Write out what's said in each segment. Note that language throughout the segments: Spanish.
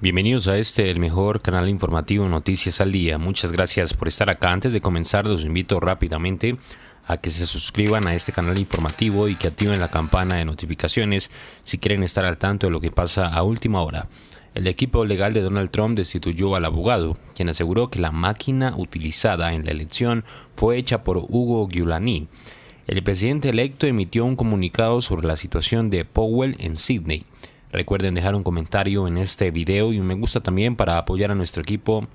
Bienvenidos a este, el mejor canal informativo Noticias al Día. Muchas gracias por estar acá. Antes de comenzar, los invito rápidamente a que se suscriban a este canal informativo y que activen la campana de notificaciones si quieren estar al tanto de lo que pasa a última hora. El equipo legal de Donald Trump destituyó al abogado, quien aseguró que la máquina utilizada en la elección fue hecha por Hugo Giuliani. El presidente electo emitió un comunicado sobre la situación de Powell en Sydney. Recuerden dejar un comentario en este video y un me gusta también para apoyar a nuestro equipo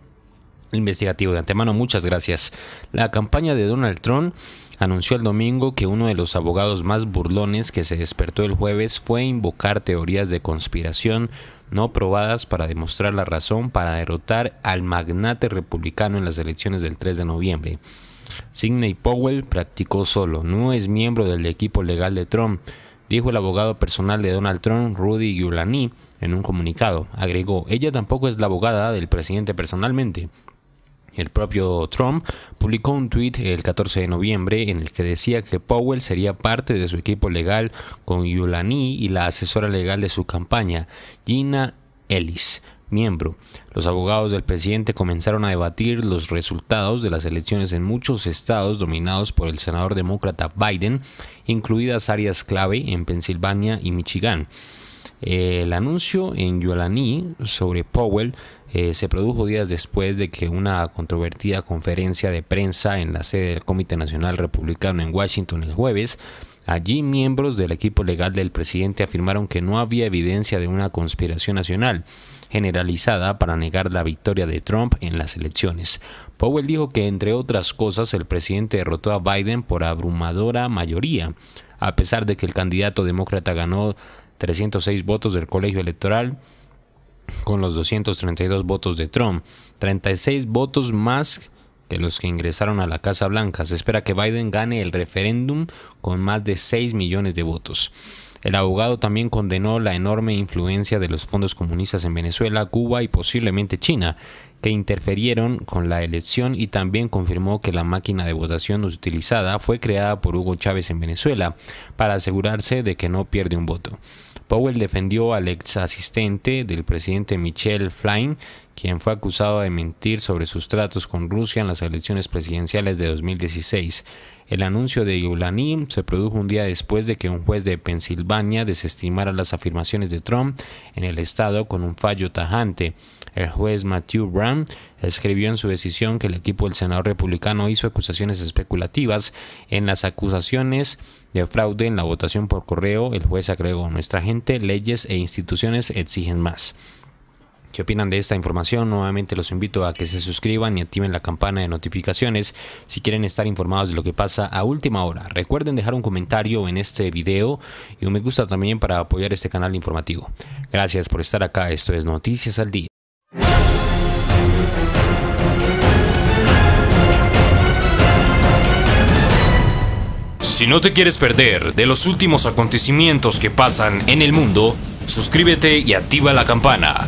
investigativo. De antemano, muchas gracias. La campaña de Donald Trump anunció el domingo que uno de los abogados más burlones que se despertó el jueves fue invocar teorías de conspiración no probadas para demostrar la razón para derrotar al magnate republicano en las elecciones del 3 de noviembre. Sidney Powell practicó solo, no es miembro del equipo legal de Trump dijo el abogado personal de Donald Trump, Rudy Giuliani, en un comunicado. Agregó, ella tampoco es la abogada del presidente personalmente. El propio Trump publicó un tuit el 14 de noviembre en el que decía que Powell sería parte de su equipo legal con Yulani y la asesora legal de su campaña, Gina Ellis miembro. Los abogados del presidente comenzaron a debatir los resultados de las elecciones en muchos estados dominados por el senador demócrata Biden, incluidas áreas clave en Pensilvania y Michigan. El anuncio en Yolani sobre Powell eh, se produjo días después de que una controvertida conferencia de prensa en la sede del Comité Nacional Republicano en Washington el jueves Allí miembros del equipo legal del presidente afirmaron que no había evidencia de una conspiración nacional generalizada para negar la victoria de Trump en las elecciones. Powell dijo que, entre otras cosas, el presidente derrotó a Biden por abrumadora mayoría, a pesar de que el candidato demócrata ganó 306 votos del colegio electoral con los 232 votos de Trump, 36 votos más los que ingresaron a la Casa Blanca. Se espera que Biden gane el referéndum con más de 6 millones de votos. El abogado también condenó la enorme influencia de los fondos comunistas en Venezuela, Cuba y posiblemente China, que interferieron con la elección y también confirmó que la máquina de votación utilizada fue creada por Hugo Chávez en Venezuela para asegurarse de que no pierde un voto. Powell defendió al ex asistente del presidente Michelle Flynn, quien fue acusado de mentir sobre sus tratos con Rusia en las elecciones presidenciales de 2016. El anuncio de Yulanim se produjo un día después de que un juez de Pensilvania desestimara las afirmaciones de Trump en el estado con un fallo tajante. El juez Matthew Brown escribió en su decisión que el equipo del senador republicano hizo acusaciones especulativas en las acusaciones de fraude en la votación por correo. El juez agregó, nuestra gente, leyes e instituciones exigen más. ¿Qué opinan de esta información? Nuevamente los invito a que se suscriban y activen la campana de notificaciones si quieren estar informados de lo que pasa a última hora. Recuerden dejar un comentario en este video y un me gusta también para apoyar este canal informativo. Gracias por estar acá, esto es Noticias al Día. Si no te quieres perder de los últimos acontecimientos que pasan en el mundo, suscríbete y activa la campana.